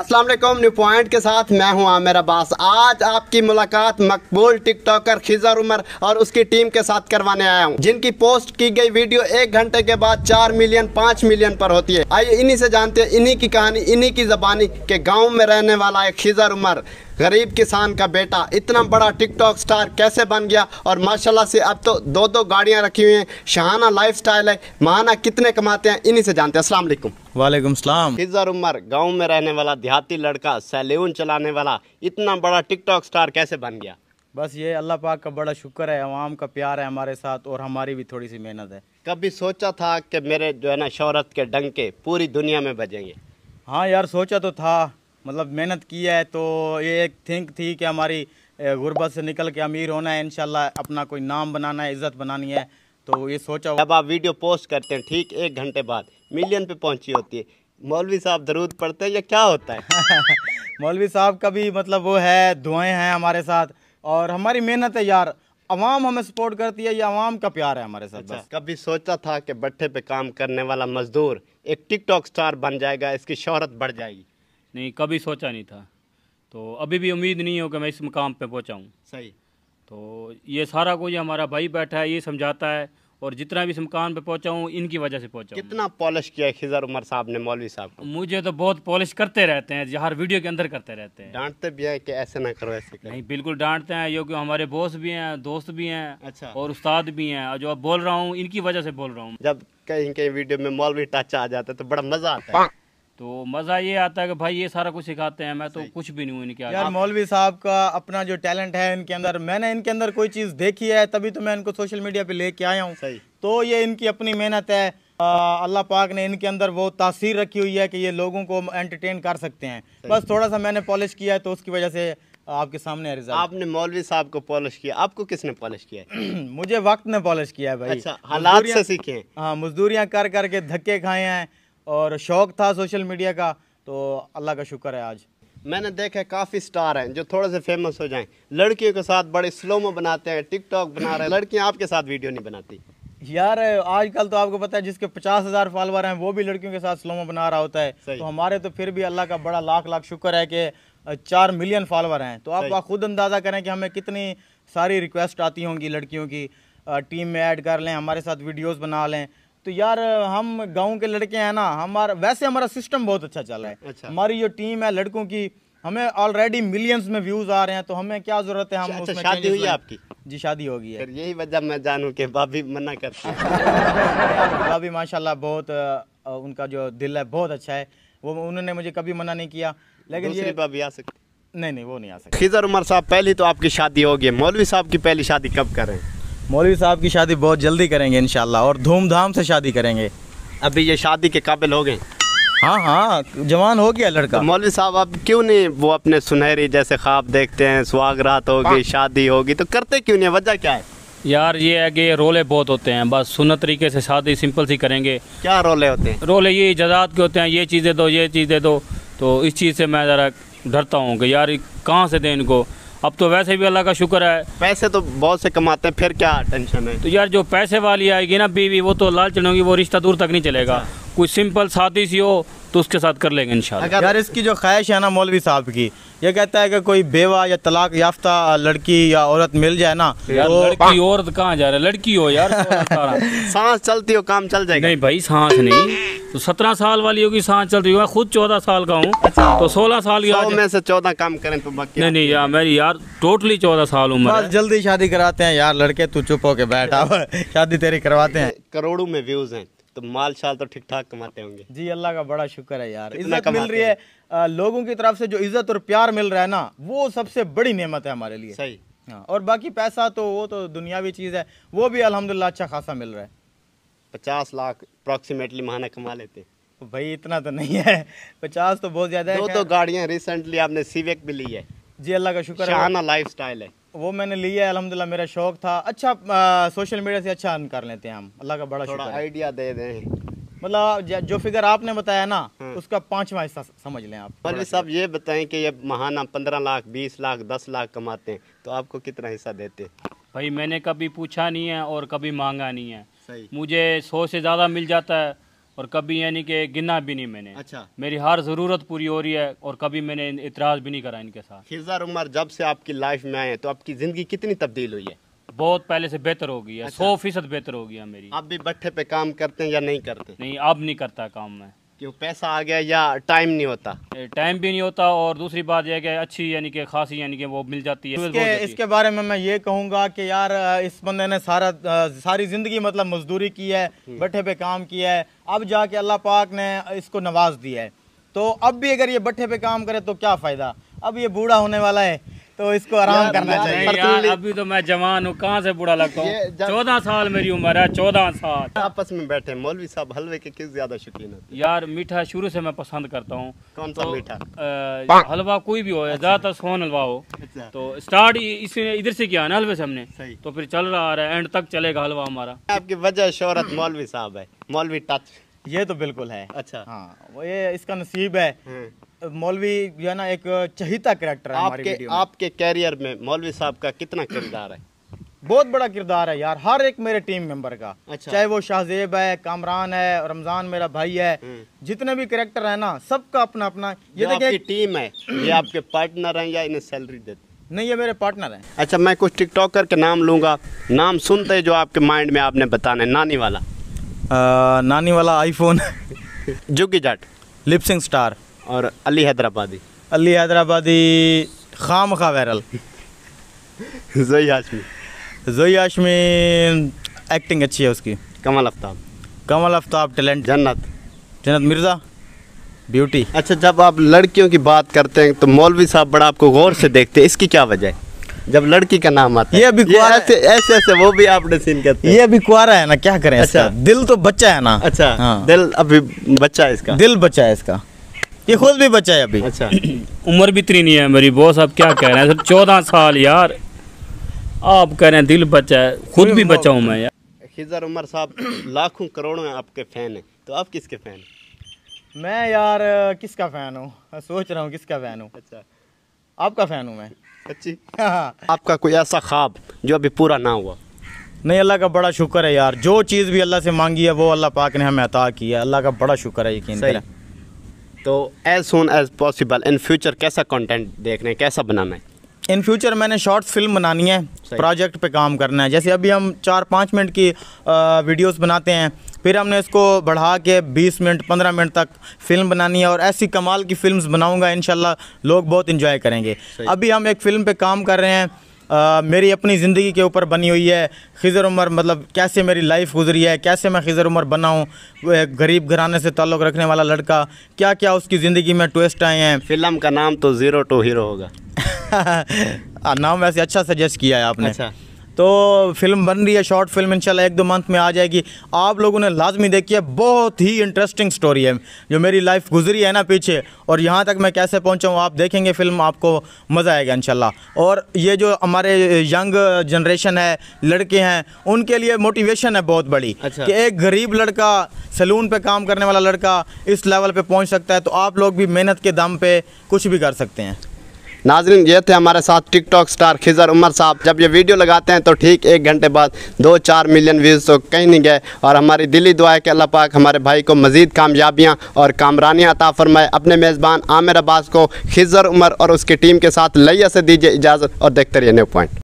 Aslam new point के साथ मैं हूं आमिर अब्बास आज आपकी मुलाकात मकबूल टिकटॉकर खिजर उमर और उसकी टीम के साथ करवाने आया हूं जिनकी पोस्ट की गई वीडियो एक घंटे के बाद चार मिलियन पाँच मिलियन पर होती है आइए इन्हीं से जानते हैं इन्हीं की कहानी इन्हीं की जबानी के गांव में रहने वाला है खिजर उमर गरीब किसान का बेटा इतना बड़ा टिकटॉक स्टार कैसे बन गया और माशाल्लाह से अब तो दो दो गाड़ियाँ रखी हुई हैं शहाना लाइफ है महाना कितने कमाते हैं इन्हीं से जानते हैं असलम वालेकुम सलाम इजर उमर गांव में रहने वाला देहाती लड़का सैलून चलाने वाला इतना बड़ा टिकटॉक स्टार कैसे बन गया बस ये अल्लाह पाक का बड़ा शुक्र है आवाम का प्यार है हमारे साथ और हमारी भी थोड़ी सी मेहनत है कभी सोचा था कि मेरे जो है ना शहरत के डंके पूरी दुनिया में बजेंगे हाँ यार सोचा तो था मतलब मेहनत की है तो ये एक थिंक थी कि हमारी गुर्बत से निकल के अमीर होना है इन अपना कोई नाम बनाना है इज़्ज़त बनानी है तो ये सोचा जब आप वीडियो पोस्ट करते हैं ठीक एक घंटे बाद मिलियन पे पहुंची होती है मौलवी साहब दरूद पढ़ते हैं या क्या होता है मौलवी साहब का भी मतलब वो है दुआएं हैं हमारे साथ और हमारी मेहनत है यार अवाम हमें सपोर्ट करती है या अवाम का प्यार है हमारे साथ अच्छा, कभी सोचा था कि भट्ठे पे काम करने वाला मजदूर एक टिकटॉक स्टार बन जाएगा इसकी शहरत बढ़ जाएगी नहीं कभी सोचा नहीं था तो अभी भी उम्मीद नहीं हो कि मैं इस मुकाम पर पहुँचाऊँ सही तो ये सारा कुछ हमारा भाई बैठा है ये समझाता है और जितना भी इस मकान पे पहुंचा हूँ इनकी वजह से पहुंचा कितना पॉलिश किया खिजर उमर साहब ने मौलवी साहब मुझे तो बहुत पॉलिश करते रहते हैं हर वीडियो के अंदर करते रहते हैं डांटते भी है कि ऐसे ना करो ऐसे नहीं बिल्कुल डांटते हैं क्योंकि हमारे बॉस भी हैं दोस्त भी हैं अच्छा और उस्ताद भी हैं जो अब बोल रहा हूँ इनकी वजह से बोल रहा हूँ जब कहीं कहीं वीडियो में मौलवी टच आ जाता है तो बड़ा मजा आता है तो मज़ा ये आता है कि भाई ये सारा कुछ सिखाते हैं मैं तो कुछ भी नहीं हूँ इनके यार मौलवी साहब का अपना जो टैलेंट है इनके अंदर मैंने इनके अंदर कोई चीज़ देखी है तभी तो मैं इनको सोशल मीडिया पे लेके आया हूँ तो ये इनकी अपनी मेहनत है अल्लाह पाक ने इनके अंदर वो तासीर रखी हुई है कि ये लोगों को एंटरटेन कर सकते हैं बस थोड़ा सा मैंने पॉलिश किया है तो उसकी वजह से आपके सामने रिजल्ट आपने मौलवी साहब को पॉलिश किया आपको किसने पॉलिश किया है मुझे वक्त ने पॉलिश किया है भाई अच्छा हालात से सीखे हाँ मजदूरियाँ कर करके धक्के खाए हैं और शौक़ था सोशल मीडिया का तो अल्लाह का शुक्र है आज मैंने देखा काफ़ी स्टार हैं जो थोड़े से फेमस हो जाएं लड़कियों के साथ बड़े स्लोमो बनाते हैं टिकटॉक बना रहे हैं लड़कियां आपके साथ वीडियो नहीं बनाती यार आजकल तो आपको पता है जिसके पचास हज़ार फॉलोअर हैं वो भी लड़कियों के साथ स्लोमो बना रहा होता है तो हमारे तो फिर भी अल्लाह का बड़ा लाख लाख शुक्र है कि चार मिलियन फॉलोअर हैं तो आप खुद अंदाज़ा करें कि हमें कितनी सारी रिक्वेस्ट आती होंगी लड़कियों की टीम में ऐड कर लें हमारे साथ वीडियोज़ बना लें तो यार हम गांव के लड़के हैं ना हमारा वैसे हमारा सिस्टम बहुत अच्छा चल रहा है अच्छा। हमारी जो टीम है लड़कों की हमें ऑलरेडी मिलियंस में व्यूज आ रहे हैं तो हमें क्या जरूरत है हम अच्छा, उसमें अच्छा, शादी हुई है आपकी जी शादी होगी है यही वजह मैं जानूं कि भाभी मना कर भाभी माशाल्लाह बहुत उनका जो दिल है बहुत अच्छा है वो उन्होंने मुझे कभी मना नहीं किया लेकिन ये भाभी आ सकती नहीं नहीं वो नहीं आ सकती खिजर उमर साहब पहली तो आपकी शादी होगी मौलवी साहब की पहली शादी कब करें मौलवी साहब की शादी बहुत जल्दी करेंगे इन और धूमधाम से शादी करेंगे अभी ये शादी के काबिल हो गए हाँ हाँ जवान हो गया लड़का तो मौलवी साहब आप क्यों नहीं वो अपने सुनहरी जैसे ख्वाब देखते हैं सुहाग रात होगी हाँ। शादी होगी तो करते क्यों नहीं वजह क्या है यार ये है कि रोले बहुत होते हैं बस सुनत तरीके से शादी सिंपल सी करेंगे क्या रोले होते हैं रोले ये जजाद के होते हैं ये चीज़ें दो ये चीज़ें दो तो इस चीज़ से मैं ज़रा डरता हूँ कि यार कहाँ से दें इनको अब तो वैसे भी अल्लाह का शुक्र है पैसे तो बहुत से कमाते हैं फिर क्या टेंशन है तो यार जो पैसे वाली आएगी ना बीवी वो तो लाल चढ़ोगी वो रिश्ता दूर तक नहीं चलेगा कुछ सिंपल सादी सी हो तो उसके साथ कर लेंगे इंशाल्लाह यार इसकी जो ख्वाहिश है ना मौलवी साहब की ये कहता है कि कोई बेवा या तलाक याफ्ता लड़की या औरत मिल जाए ना तो लड़की औरत तो कहाँ जा रहा है लड़की हो यार सांस चलती हो काम चल जाएगा नहीं भाई सांस नहीं तो सत्रह साल वाली होगी सांस चलती होगी खुद चौदह साल का हूँ अच्छा। तो सोलह साल की में से चौदह काम करें तो बाकी नहीं नहीं यार मेरी यार टोटली चौदह साल उम्र जल्दी शादी कराते हैं यार लड़के तू चुप होके बैठा शादी तेरी करवाते हैं करोड़ों में व्यूज है तो माल शाल तो ठीक ठाक कमाते होंगे जी अल्लाह का बड़ा शुक्र है यार इज्जत मिल रही है लोगों की तरफ से जो इज्जत और प्यार मिल रहा है ना वो सबसे बड़ी नेमत है हमारे लिए सही हाँ और बाकी पैसा तो वो तो दुनियावी चीज़ है वो भी अलहमदिल्ला अच्छा खासा मिल रहा है पचास लाख अप्रोक्सीमेटली महाना कमा लेते हैं भाई इतना तो नहीं है पचास तो बहुत ज़्यादा है दो तो गाड़ियाँ रिसेंटली आपने सीवेक भी ली है जी अल्लाह का शुक्र है लाइफ स्टाइल है वो मैंने लिया है अलहमदिल्ला मेरा शौक था अच्छा आ, सोशल मीडिया से अच्छा अर्न कर लेते हैं हम अल्लाह का बड़ा शुक्र आइडिया दे दें मतलब जो फिगर आपने बताया ना हम्म। उसका पांचवा हिस्सा समझ लें आप मौलवी साहब ये बताएं कि ये महाना पंद्रह लाख बीस लाख दस लाख कमाते हैं तो आपको कितना हिस्सा देते भाई मैंने कभी पूछा नहीं है और कभी मांगा नहीं है मुझे सौ से ज़्यादा मिल जाता है और कभी यानी कि गिना भी नहीं मैंने अच्छा मेरी हर ज़रूरत पूरी हो रही है और कभी मैंने इतराज़ भी नहीं करा इनके साथ खिजार उमर जब से आपकी लाइफ में आए तो आपकी ज़िंदगी कितनी तब्दील हुई है बहुत पहले से बेहतर हो गई है अच्छा। सौ अच्छा। फीसद बेहतर हो गया मेरी आप भी बट्ठे पे काम करते हैं या नहीं करते नहीं अब नहीं करता काम मैं कि वो पैसा आ गया या टाइम नहीं होता टाइम भी नहीं होता और दूसरी बात यह कि अच्छी यानी कि खासी यानी कि वो मिल जाती है इसके, इसके बारे में मैं ये कहूँगा कि यार इस बंदे ने सारा सारी ज़िंदगी मतलब मजदूरी की है हम्म। बैठे पे काम किया है अब जाके अल्लाह पाक ने इसको नवाज दिया है तो अब भी अगर ये बट्ठे पे काम करे तो क्या फ़ायदा अब ये बूढ़ा होने वाला है तो इसको आराम करना चाहिए यार, यार अभी तो मैं जवान हूँ कहाँ से बुरा लगता हूँ चौदह साल मेरी उम्र है चौदह साल आपस में बैठे मौलवी साहब हलवे के किस ज्यादा शौकीन यार मीठा शुरू से मैं पसंद करता हूँ कौन सा तो, मीठा हलवा कोई भी हो अच्छा। ज्यादातर सोन हलवा हो अच्छा। तो स्टार्ट इसने इधर से किया ना हलवे से हमने तो फिर चल रहा आ रहा है एंड तक चलेगा हलवा हमारा आपकी वजह शोहरत मौलवी साहब है मौलवी टच ये तो बिल्कुल है अच्छा हाँ ये इसका नसीब है हाँ। मौलवी जो है ना एक चहिता करेक्टर आपके आपके कैरियर में मौलवी साहब का कितना किरदार है बहुत बड़ा किरदार है यार हर एक मेरे टीम मेंबर का अच्छा। चाहे वो शाहजेब है कामरान है रमजान मेरा भाई है हम्म। जितने भी करेक्टर है ना सबका अपना अपना ये देखिए टीम है ये आपके पार्टनर हैं या इन्हें सैलरी देते नहीं ये मेरे पार्टनर हैं अच्छा मैं कुछ टिकटॉकर के नाम लूंगा नाम सुनते जो आपके माइंड में आपने बताना है नानी वाला आ, नानी वाला iPhone Jugi Jaat lipsyncing star और अली हैदराबादी अली हैदराबादी खाम खा वायरल जोई हाशमी जोई हाशमी एक्टिंग अच्छी है उसकी कमल आफ्ताब कमल आफ्ताब टैलेंट जन्नत जन्नत मिर्ज़ा ब्यूटी अच्छा जब आप लड़कियों की बात करते हैं तो मौलवी साहब बड़ा आपको गौर से देखते हैं इसकी क्या वजह है जब लड़की का नाम आता है ये अभी कुआरा ऐसे ऐसे ऐसे वो भी आपने सीन करते हैं ये अभी कुआरा है ना क्या करें अच्छा दिल तो बच्चा है ना अच्छा हाँ। दिल अभी बच्चा है इसका दिल बच्चा है इसका ये खुद भी बच्चा है अभी अच्छा उम्र भी इतनी नहीं है मेरी बॉस आप क्या कह रहे हैं सर चौदह साल यार आप कह रहे हैं दिल बचा है खुद भी बचा हूँ मैं यार खिजर उमर साहब लाखों करोड़ों आपके फ़ैन हैं तो आप किसके फ़ैन हैं मैं यार किसका फ़ैन हूँ सोच रहा हूँ किसका फ़ैन हूँ अच्छा आपका फ़ैन हूँ मैं अच्छी हाँ। आपका कोई ऐसा ख्वाब जो अभी पूरा ना हुआ नहीं अल्लाह का बड़ा शुक्र है यार जो चीज़ भी अल्लाह से मांगी है वो अल्लाह पाक ने हमें अता किया अल्लाह का बड़ा शुक्र है यकीन सही। तो as soon as possible in future कैसा कंटेंट देखना है कैसा बनाना है इन फ्यूचर मैंने शॉर्ट्स फिल्म बनानी है प्रोजेक्ट पे काम करना है जैसे अभी हम चार पाँच मिनट की वीडियोस बनाते हैं फिर हमने इसको बढ़ा के बीस मिनट पंद्रह मिनट तक फिल्म बनानी है और ऐसी कमाल की फिल्म्स बनाऊंगा इन लोग बहुत इन्जॉय करेंगे अभी हम एक फ़िल्म पे काम कर रहे हैं आ, मेरी अपनी ज़िंदगी के ऊपर बनी हुई है खिजर उमर मतलब कैसे मेरी लाइफ गुजरी है कैसे मैं खिजर उमर बनाऊँ गरीब घराने से ताल्लुक़ रखने वाला लड़का क्या क्या उसकी ज़िंदगी में ट्विस्ट आए हैं फिल्म का नाम तो ज़ीरो टू हीरो होगा नाम वैसे अच्छा सजेस्ट किया है आपने अच्छा तो फिल्म बन रही है शॉर्ट फिल्म इंशाल्लाह एक दो मंथ में आ जाएगी आप लोगों ने लाजमी देखी है बहुत ही इंटरेस्टिंग स्टोरी है जो मेरी लाइफ गुजरी है ना पीछे और यहाँ तक मैं कैसे पहुँचा हूँ आप देखेंगे फिल्म आपको मज़ा आएगा इन और ये जो हमारे यंग जनरेशन है लड़के हैं उनके लिए मोटिवेशन है बहुत बड़ी अच्छा। कि एक गरीब लड़का सैलून पर काम करने वाला लड़का इस लेवल पर पहुँच सकता है तो आप लोग भी मेहनत के दम पर कुछ भी कर सकते हैं नाजरीन ये थे हमारे साथ टिकटॉक स्टार खिजर उमर साहब जब ये वीडियो लगाते हैं तो ठीक एक घंटे बाद दो चार मिलियन व्यूज़ तो कहीं नहीं गए और हमारी दिली दुआ है कि अल्लाह पाक हमारे भाई को मज़ीद कामयाबियाँ और कामरानियाँ अता फरमाए अपने मेज़बान आमिर अब्बास को खिजर उमर और उसकी टीम के साथ लैया से दीजिए इजाज़त और देखते रहिए न्यू पॉइंट